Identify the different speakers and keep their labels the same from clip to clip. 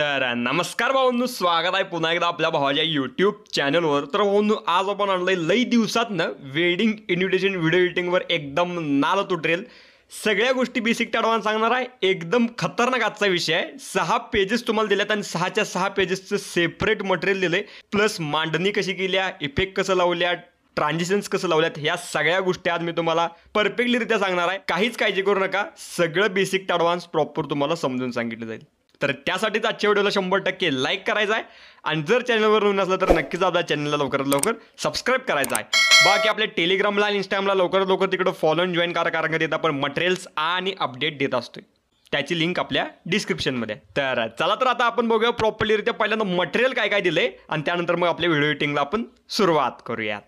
Speaker 1: तर नमस्कार भाऊनु स्वागत आहे पुन्हा एकदा आपल्या भावाच्या युट्यूब चॅनलवर तर भाऊनु आज आपण आणलं आहे लई ना वेडिंग इन्व्हिटेशन व्हिडिओ एडिटिंगवर एकदम नाल तुटेल सगळ्या गोष्टी बेसिक ॲडव्हान्स सांगणार आहे एकदम खतरनाक आजचा विषय आहे सहा पेजेस तुम्हाला दिल्यात आणि सहाच्या सहा पेजेसचं सेपरेट मटेरियल दिलं प्लस मांडणी कशी केल्या इफेक्ट कसं लावल्या ट्रान्झिशन्स कसं लावल्यात ह्या सगळ्या गोष्टी आज मी तुम्हाला परफेक्टलीरित्या सांगणार आहे काहीच काळजी करू नका सगळं बेसिक ॲडव्हान्स प्रॉपर तुम्हाला समजून सांगितलं जाईल तर त्यासाठीच आजच्या व्हिडिओला शंभर टक्के लाईक करायचा आहे आणि जर चॅनलवर नवीन असलं तर नक्कीच आपल्या चॅनलला लवकरात लवकर सबस्क्राईब करायचं आहे बाकी आपल्या टेलिग्रामला आणि इंस्टाग्रामला लवकरात लवकर तिकडं फॉलो आणि जॉईन करा कारण देत आपण मटेरियल्स आणि अपडेट देत असतो त्याची लिंक आपल्या डिस्क्रिप्शनमध्ये तर चला तर आता आपण बघूया प्रॉपरली रित्या पहिल्यांदा मटेरियल काय काय दिलं आणि त्यानंतर मग आपल्या व्हिडिओ एडिटिंगला आपण सुरुवात करूयात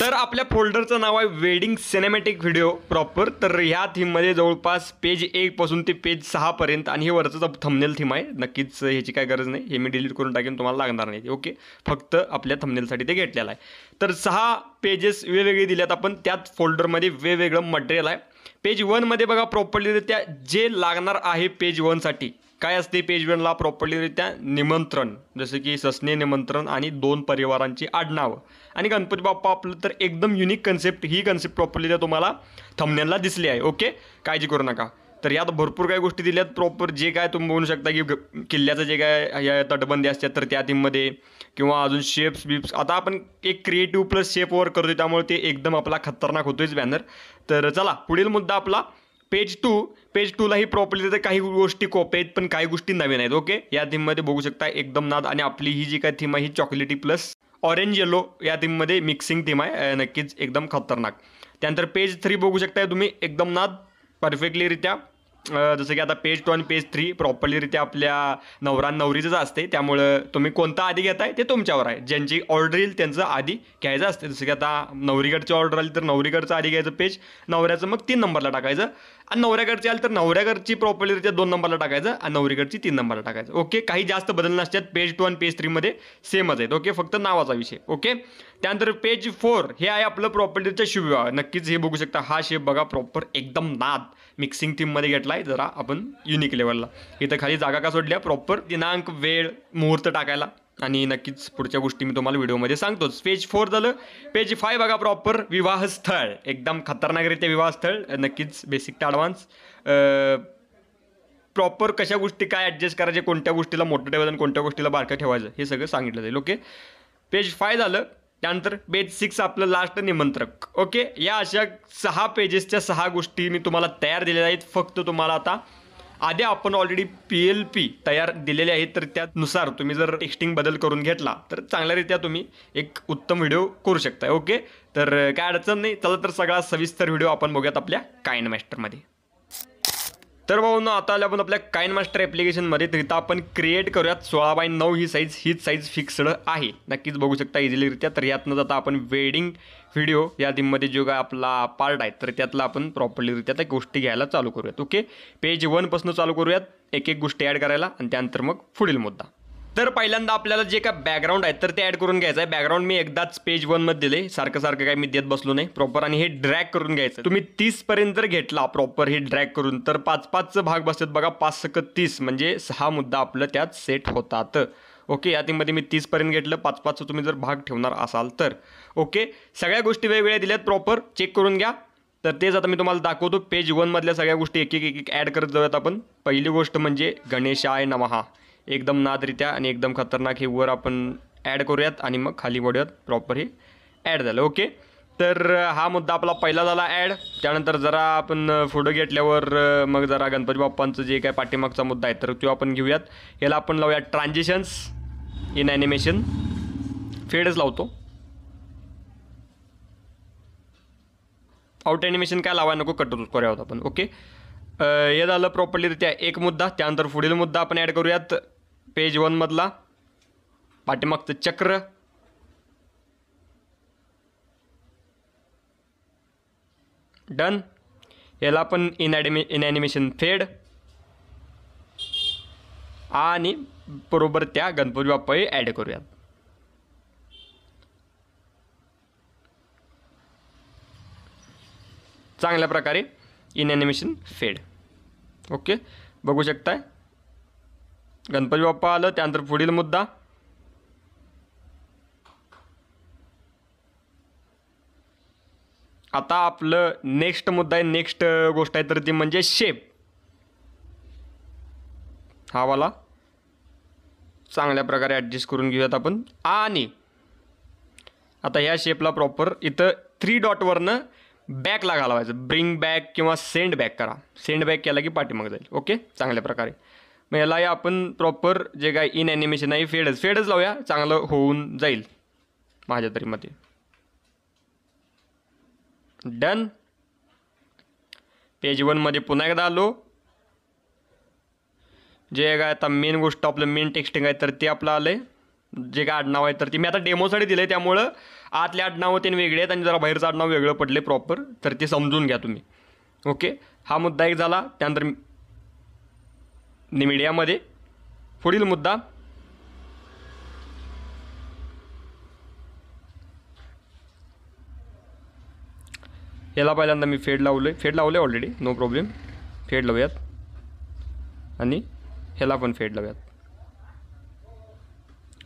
Speaker 1: तर आपल्या फोल्डरचं नाव आहे वेडिंग सिनेमॅटिक व्हिडिओ प्रॉपर तर ह्या थीममध्ये जवळपास पेज एकपासून ते पेज सहापर्यंत आणि हे वरचं थंबनेल थीम आहे नक्कीच ह्याची काय गरज नाही हे मी डिलीट करून टाकेन तुम्हाला लागणार नाही ओके फक्त आपल्या थमनेलसाठी ते घेतलेलं आहे तर सहा पेजेस वेगवेगळे दिल्यात आपण त्याच फोल्डरमध्ये वेगवेगळं मटेरियल आहे पेज वनमध्ये बघा प्रॉपरली त्या जे लागणार आहे पेज वनसाठी काय असते वनला प्रॉपरलीरित्या निमंत्रण जसं की ससने निमंत्रण आणि दोन परिवारांची आडनावं आणि गणपती बाप्पा आपलं तर एकदम युनिक कन्सेप्ट ही कन्सेप्ट प्रॉपरली तुम्हाला थमनेलला दिसली आहे ओके काळजी करू नका तर यात भरपूर काही गोष्टी दिल्यात प्रॉपर जे काय तुम्ही बघू शकता की किल्ल्याचं जे काय या तटबंदी असतात तर त्या थीममध्ये किंवा अजून शेप्स बिप्स आता आपण एक क्रिएटिव्ह प्लस शेपवर करतो त्यामुळे ते एकदम आपला खतरनाक होतोयच बॅनर तर चला पुढील मुद्दा आपला पेज टू पेज टूलाही प्रॉपरली तर काही गोष्टी कॉपी आहेत पण काही गोष्टी नवीन आहेत ओके या थीममध्ये बघू शकता एकदम नाद आणि आपली ही जी काही थीम आहे ही चॉकलेटी प्लस ऑरेंज येलो या थीममध्ये मिक्सिंग थीम आहे नक्कीच एकदम खतरनाक त्यानंतर पेज थ्री बघू शकता तुम्ही एकदम नाद परफेक्टलीरित्या जसं की आता पेज टू आणि पेज थ्री प्रॉपरलीरित्या आपल्या नवरा नवरीचंच असते त्यामुळं तुम्ही कोणता आधी घेताय ते तुमच्यावर आहे ज्यांची ऑर्डर येईल त्यांचं आधी घ्यायचं असते जसं की आता नवरीगडची ऑर्डर आली तर नवरीगडचं आधी घ्यायचं पेज नवऱ्याचं मग तीन नंबरला टाकायचं आणि नवऱ्याकडची आलं तर नवऱ्याकडची प्रॉपर्टीच्या दोन नंबरला टाकायचं आणि नवरीकडची तीन नंबरला टाकायचं ओके काही जास्त बदल नसतात पेज टू आणि पेज थ्रीमध्ये सेमच आहेत ओके फक्त नावाचा विषय ओके त्यानंतर पेज फोर हे आहे आपलं प्रॉपर्टीचा शिव नक्कीच हे बघू शकता हा शेप बघा प्रॉपर एकदम नाद मिक्सिंग थीममध्ये घेतला आहे जरा आपण युनिक लेवलला इथं खाली जागा का सोडल्या प्रॉपर दिनांक वेळ मुहूर्त टाकायला आणि नक्कीच पुढच्या गोष्टी मी तुम्हाला व्हिडिओमध्ये सांगतोच पेज फोर झालं पेज फाय बघा प्रॉपर विवाहस्थळ एकदम खतरनाकरित्या विवाहस्थळ नक्कीच बेसिक टू ॲडव्हान्स प्रॉपर कशा गोष्टी काय ॲडजस्ट करायचे कोणत्या गोष्टीला मोठं ठेवायचं आणि कोणत्या गोष्टीला बारकं ठेवायचं हे सगळं सांगितलं जाईल ओके पेज फाय झालं त्यानंतर पेज सिक्स आपलं लास्ट निमंत्रक ओके या अशा सहा पेजेसच्या सहा गोष्टी मी तुम्हाला तयार दिलेल्या आहेत फक्त तुम्हाला आता आधी आपण ऑलरेडी पी एल पी तयार दिलेले आहेत तर त्यानुसार तुम्ही जर टेक्स्टिंग बदल करून घेतला तर चांगल्यारीत्या तुम्ही एक उत्तम व्हिडिओ करू शकता ओके तर काय अडचण नाही चला तर सगळा सविस्तर व्हिडिओ आपण बघूयात आपल्या कायन मास्टरमध्ये तर भाऊ आता आपण आपल्या काइन मास्टर ॲप्लिकेशनमध्ये तिथं आपण क्रिएट करूयात सोळा बाय नऊ ही साईज हीच साईज फिक्स्ड आहे नक्कीच बघू शकता इझिलीरित्या तर यातनं आता आपण वेडिंग व्हिडिओ या थीममध्ये जो काय आपला पार्ट आहे तर त्यातला आपण प्रॉपरलीरित्या त्या गोष्टी घ्यायला चालू करूयात ओके पेज वनपासून चालू करूयात एक एक गोष्टी ॲड करायला आणि त्यानंतर मग पुढील मुद्दा तर पहिल्यांदा आपल्याला जे काय बॅकग्राऊंड आहे तर ते ॲड करून घ्यायचं आहे बॅकग्राऊंड मी एकदाच पेज वनमध्ये दिले सारखं सारखं काही मी देत बसलो नाही प्रॉपर आणि हे ड्रॅग करून घ्यायचं तुम्ही तीसपर्यंत पर्यंत जर घेतला प्रॉपर हे ड्रॅग करून तर पाच पाचचं भाग बसत बघा पाच सक तीस म्हणजे सहा मुद्दा आपलं त्यात सेट होतात ओके यातीमध्ये मी तीसपर्यंत घेतलं पाच पाचचं तुम्ही जर भाग ठेवणार असाल तर ओके सगळ्या गोष्टी वेगवेगळ्या दिल्यात प्रॉपर चेक करून घ्या तर तेच आता मी तुम्हाला दाखवतो पेज वनमधल्या सगळ्या गोष्टी एक एक एक ॲड करत जाऊयात आपण पहिली गोष्ट म्हणजे गणेशाय नमहा एकदम नादरित्या आणि एकदम खतरनाक हे वर आपण ॲड करूयात आणि मग खाली वळूयात प्रॉपर हे ॲड झालं ओके तर हा मुद्दा आपला पहिला झाला ॲड त्यानंतर जरा आपण फोटो घेतल्यावर मग जरा गणपती बाप्पांचं जे काय पाठीमागचा मुद्दा आहे तर तो आपण घेऊयात याला आपण लावूया ट्रान्झिशन्स इन ॲनिमेशन फेडच लावतो आउट ॲनिमेशन काय लावायला नको कट करूयात आपण ओके हे झालं प्रॉपरली रित्या एक मुद्दा त्यानंतर पुढील मुद्दा आपण ॲड करूयात पेज वनमधला पाठीमागचं चक्र डन याला ॲडमि इन ॲनिमेशन फेड आणि बरोबर त्या गणपती बाप्पाही ॲड करूयात चांगल्या प्रकारे इन ॲनिमेशन फेड ओके बघू शकताय गणपती बाप्पा आलं त्यानंतर पुढील मुद्दा आता आपलं नेक्स्ट मुद्दा आहे नेक्स्ट गोष्ट आहे तर ती म्हणजे शेप हा वाला चांगल्या प्रकारे ॲडजस्ट करून घेऊयात आपण आणि आता ह्या शेपला प्रॉपर इथं थ्री डॉटवरनं बॅकला घालवायचं ब्रिंग बॅक किंवा सेंड बॅक करा सेंड बॅक केला की पाठीमाग जाईल ओके चांगल्या प्रकारे मग यालाही आपण प्रॉपर जे काय इन ॲनिमेशन आहे फेडच फेडच लावूया चांगलं होऊन जाईल माझ्या तरी मते डन पेज वनमध्ये पुन्हा एकदा आलो जे काय आता मेन गोष्ट आपलं मेन टेक्स्टिंग आहे तर ते आपलं आलं आहे जे काय आडनाव आहे तर ते मी आता डेमोसाठी दिलं आहे त्यामुळं आतले आडनाव ते वेगळे आहेत आणि जरा बाहेरचं आडनाव वेगळं पडले प्रॉपर तर ते समजून घ्या तुम्ही ओके हा मुद्दा एक झाला त्यानंतर निमिडियामध्ये पुढील मुद्दा याला पहिल्यांदा मी फेड आहे फेड लावले ऑलरेडी नो प्रॉब्लेम फेड लावूयात आणि ह्याला पण फेड लावूयात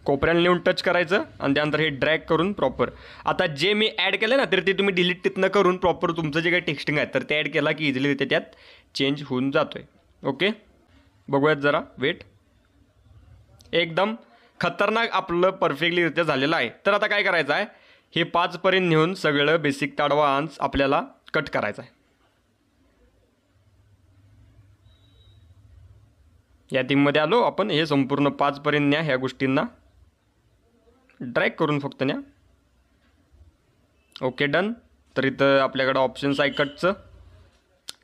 Speaker 1: कोपऱ्याला नेऊन टच करायचं आणि त्यानंतर हे ड्रॅग करून प्रॉपर आता जे मी ॲड केलं ना तर ते तुम्ही डिलीट तिथनं करून प्रॉपर तुमचं जे काही टेक्स्टिंग आहे तर ते ॲड केला की इझिली तिथे त्यात चेंज होऊन जातो आहे ओके बघूयात जरा वेट एकदम खतरनाक आपलं परफेक्टली रित्या झालेलं आहे तर आता काय करायचं आहे हे पाचपर्यंत नेऊन सगळं बेसिक ताडवा आपल्याला कट करायचं आहे या टीममध्ये आलो आपण हे संपूर्ण पाचपर्यंत न्या ह्या गोष्टींना ड्रॅग करून फक्त न्या ओके डन तर इथं आपल्याकडं ऑप्शन्स आहे कटचं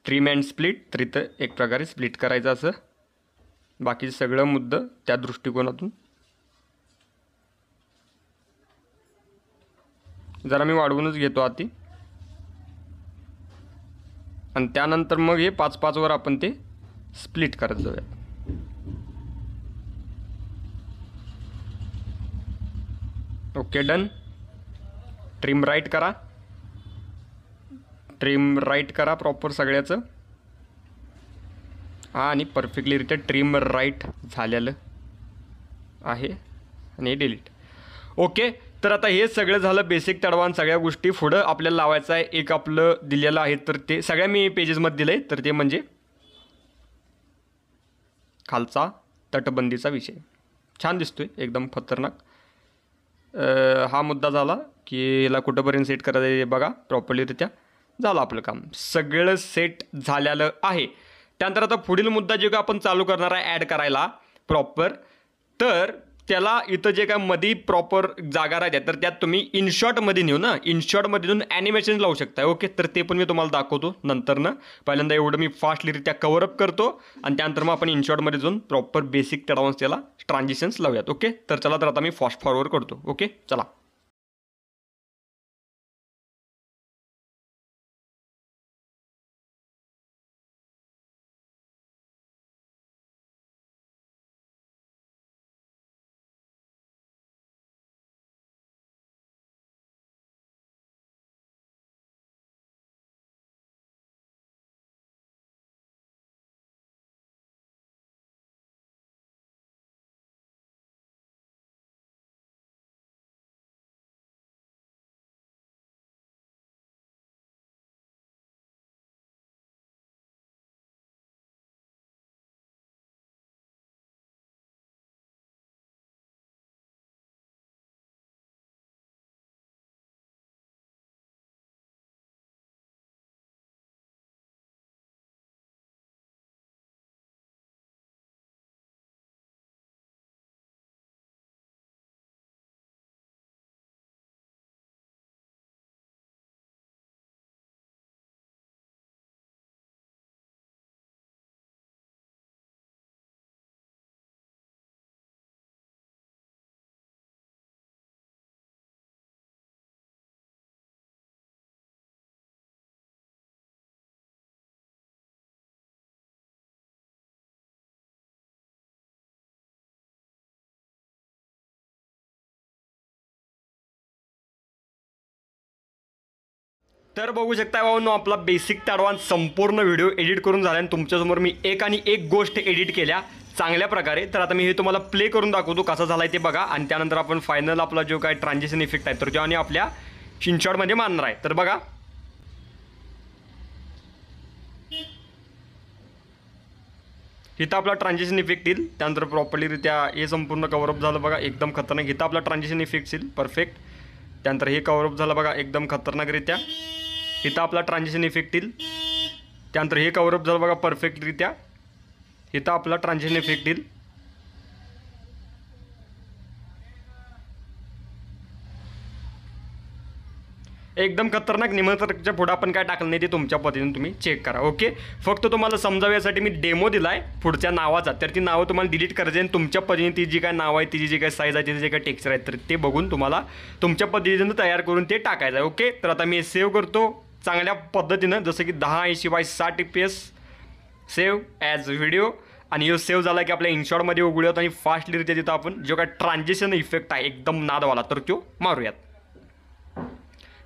Speaker 1: ट्रीम अँड स्प्लिट तर इथं एक प्रकारे स्प्लिट करायचं असं बाकी सगळं मुद्दं त्या दृष्टिकोनातून जरा मी वाढवूनच घेतो आधी आणि त्यानंतर मग हे पाच पाचवर आपण ते स्प्लिट करत जाऊयात ओके डन ट्रिम राईट करा ट्रिम राईट करा प्रॉपर सगळ्याचं आणि परफेक्टली ट्रीम राईट झालेलं आहे आणि डिलीट ओके तर आता हे सगळं झालं बेसिक तडवान सगळ्या गोष्टी पुढं आपल्याला लावायचं आहे एक आपलं दिलेलं आहे तर ते सगळ्या मी पेजेसमध्ये दिलं आहे तर ते म्हणजे खालचा तटबंदीचा विषय छान दिसतोय एकदम खतरनाक हा मुद्दा झाला की याला कुठंपर्यंत सेट करायचं बघा प्रॉपरलीरित्या झालं आपलं काम सगळं सेट झालेलं आहे त्यानंतर आता पुढील मुद्दा जे काय आपण चालू करणार आहे ॲड करायला प्रॉपर तर त्याला इथं जे काय मध्ये प्रॉपर जागा राहते तर त्यात तुम्ही इनशॉटमध्ये नेऊ ना इनशॉटमध्ये जाऊन ॲनिमेशन लावू शकता ओके तर ते पण मी तुम्हाला दाखवतो नंतरनं पहिल्यांदा एवढं मी फास्टलीरित्या अप करतो आणि त्यानंतर मग आपण इनशॉटमध्ये जाऊन प्रॉपर बेसिक तडावन्स त्याला ट्रान्झिशन्स लावूयात ओके तर चला तर आता मी फास्ट फॉरवर्ड करतो ओके चला तर बघू शकता भाऊ आपला बेसिक ताडवान संपूर्ण व्हिडिओ एडिट करून झाला आणि तुमच्यासमोर मी एक आणि एक गोष्ट एडिट केल्या चांगल्या प्रकारे तर आता मी हे तुम्हाला प्ले करून दाखवतो कसा झाला आहे ते बघा आणि त्यानंतर आपण फायनल आपला जो काय ट्रान्झॅक्शन इफेक्ट आहे तर जो आणि आपल्या चिंचवडमध्ये मानणार आहे तर बघा इथं आपला ट्रान्झॅक्शन इफेक्ट येईल त्यानंतर प्रॉपरलीरित्या हे संपूर्ण कवरअप झालं बघा एकदम खतरनाक इथं आपला ट्रान्झॅक्शन इफेक्ट येईल परफेक्ट त्यानंतर हे कवरअप झालं बघा एकदम खतरनाकरित्या इथं आपला ट्रान्झिशन इफेक्ट येईल त्यानंतर हे कवरअप झालं बघा परफेक्टरित्या इथं आपला ट्रान्झिशन इफेक्ट येईल एकदम खतरनाक निमंत्रकच्या पुढं आपण काय टाकलं नाही ते तुमच्या पद्धतीने तुम्ही चेक करा ओके फक्त तुम्हाला समजाव्यासाठी मी डेमो दिला आहे पुढच्या नावाचा तर ती नावं तुम्हाला डिलीट करायची तुमच्या पद्धतीने ती जी काय नाव आहे तिची जी काय साईज आहे तिचे जे काय टेक्स्चर आहे तर ते बघून तुम्हाला तुमच्या पद्धतीने तयार करून ते टाकायचं आहे ओके तर आता मी सेव्ह करतो चांगल्या पद्धतीनं जसं की दहा ऐंशी बाय साठ P S save as video आणि हे सेव्ह झाला की आपल्या इनशॉटमध्ये उघडूयात आणि फास्टली रित्या तिथं आपण जो काय ट्रान्झेशन इफेक्ट आहे एकदम नादवाला तर तो मारूयात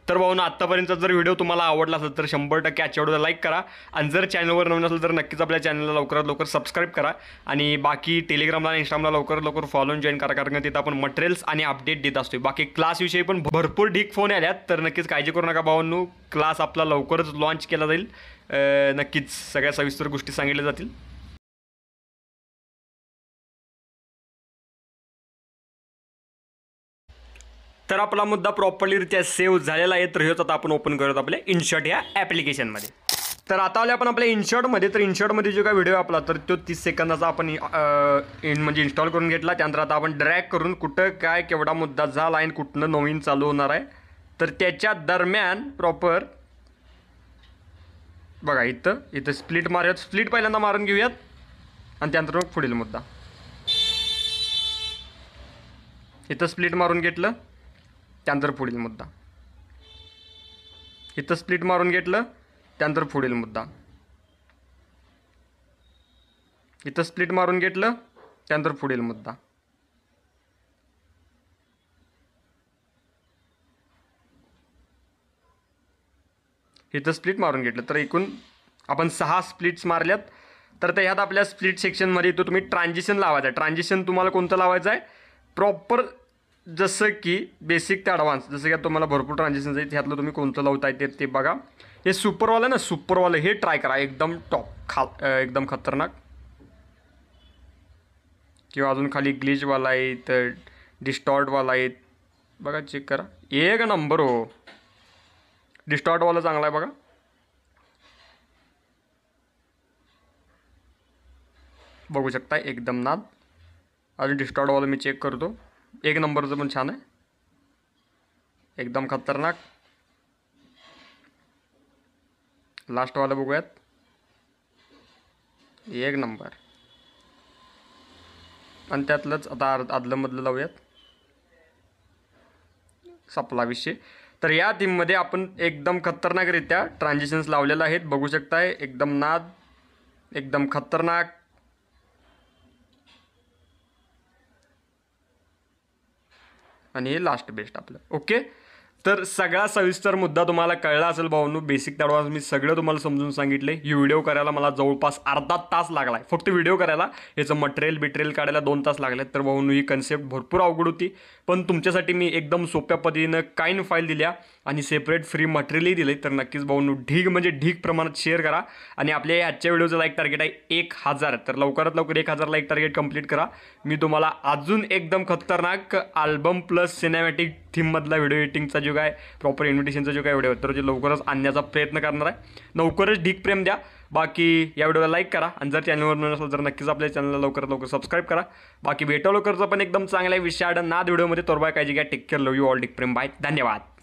Speaker 1: तर ना आत्तापर्यंत जर व्हिडिओ तुम्हाला आवडला असेल तर शंभर टक्के आजच्या व्हिडिओला लाईक करा आणि जर चॅनलवर नवीन असेल तर नक्कीच आपल्या चॅनलला लवकरात लवकर सबस्क्राईब करा आणि बाकी टेलिग्रामला आणि इंस्टाग्रामला लवकरात लवकर फॉलो जॉईन करा कारण तिथं आपण मटेरियल्स आणि अपडेट देत असतो बाकी क्लासविषयी पण भरपूर ढीक फोन आल्यात तर नक्कीच काळजी करू नका भावांनो क्लास आपला लवकरच लॉन्च केला जाईल नक्कीच सगळ्या सविस्तर गोष्टी सांगितल्या जातील तर आपला मुद्दा प्रॉपरलीरित्या सेव्ह झालेला आहे तर हेच आता आपण ओपन करत आपल्या इनशॉट या ॲप्लिकेशनमध्ये तर आता आले आपण आपल्या इनशॉर्टमध्ये तर इनशॉटमध्ये जो काय व्हिडिओ आपला तर तो तीस सेकंदाचा आपण इन म्हणजे इन्स्टॉल करून घेतला त्यानंतर आता आपण ड्रॅग करून कुठं काय केवढा मुद्दा झाला आणि कुठनं नवीन चालू होणार आहे तर त्याच्या दरम्यान प्रॉपर बघा इथं इथं स्प्लिट मारूयात स्प्लिट पहिल्यांदा मारून घेऊयात आणि त्यानंतर मग पुढील मुद्दा इथं स्प्लिट मारून घेतलं त्यानंतर पुढील मुद्दा इथं स्प्लिट मारून घेतलं त्यानंतर पुढील मुद्दा इथं स्प्लिट मारून घेतलं त्यानंतर पुढील मुद्दा इथं स्प्लिट मारून घेतलं तर एकूण आपण सहा स्प्लिट्स मारल्यात तर ह्यात आपल्या स्प्लिट सेक्शनमध्ये येतो तुम्ही ट्रान्झिशन लावायचं आहे ट्रान्झिशन तुम्हाला कोणतं लावायचं आहे प्रॉपर जसं की बेसिक ते ॲडव्हान्स जसं की तुम्हाला भरपूर ट्रान्झॅक्शन जाईल ह्यातलं तुम्ही कोणतं लावताय ते ते बघा हे सुपरवालं ना सुपरवालं हे ट्राय करा एकदम टॉप खा एकदम खतरनाक किंवा अजून खाली ग्लिचवाला आहेत डिस्टॉर्टवाला आहेत बघा चेक करा एक नंबर हो डिस्टॉर्टवाला चांगला आहे बघा बघू शकता एकदम नाद अजून डिस्टॉर्टवाला मी चेक करतो एक नंबरचं पण छान आहे एकदम खतरनाक लास्टवालं बघूयात एक नंबर आणि त्यातलंच आता अर्ध आदलंमधलं लावूयात सप्लावीसशे तर या टीममध्ये आपण एकदम खतरनाकरित्या ट्रान्झिशन्स लावलेलं आहेत बघू शकताय एकदम नाद एकदम खतरनाक आणि हे लास्ट बेस्ट आपलं ओके तर सगळा सविस्तर मुद्दा तुम्हाला कळला असेल भाऊनू बेसिक तडवाज मी सगळं तुम्हाला समजून सांगितले ही व्हिडिओ करायला मला जवळपास अर्धा तास लागला फक्त व्हिडिओ करायला याचं मटेरियल बिटेरियल काढायला दोन तास लागले तर भाऊनू ही कन्सेप्ट भरपूर अवघड होती पण तुमच्यासाठी मी एकदम सोप्या पद्धतीनं काईन फाईल दिल्या आणि सेपरेट फ्री मटेरियलही दिले तर नक्कीच भाऊंनो ढीग म्हणजे ढीग प्रमाणात शेअर करा आणि आपल्या आजच्या व्हिडिओचं लाईक टार्गेट आहे एक हजार तर लवकरात लवकर एक हजार लाईक टार्गेट कंप्लीट करा मी तुम्हाला अजून एकदम खतरनाक आल्बम प्लस सिनेमॅटिक थीममधला व्हिडिओ एडिटिंगचा जो काय प्रॉपर इन्व्हिटेशनचा जो काय व्हिडिओ तर जे लवकरच आणण्याचा प्रयत्न करणार आहे लवकरच ढीक प्रेम द्या बाकी या व्हिडिओला लाईक करा आणि जर चॅनलवर नसलं तर नक्कीच आपल्या चॅनलला लवकरात लवकर सबस्क्राईब करा बाकी भेटवलो लवकरचा पण एकदम चांगला विषय आड नाद व्हिडिओमध्ये तोरबाय काळजी घ्या take care love you all डिक प्रेम बाय धन्यवाद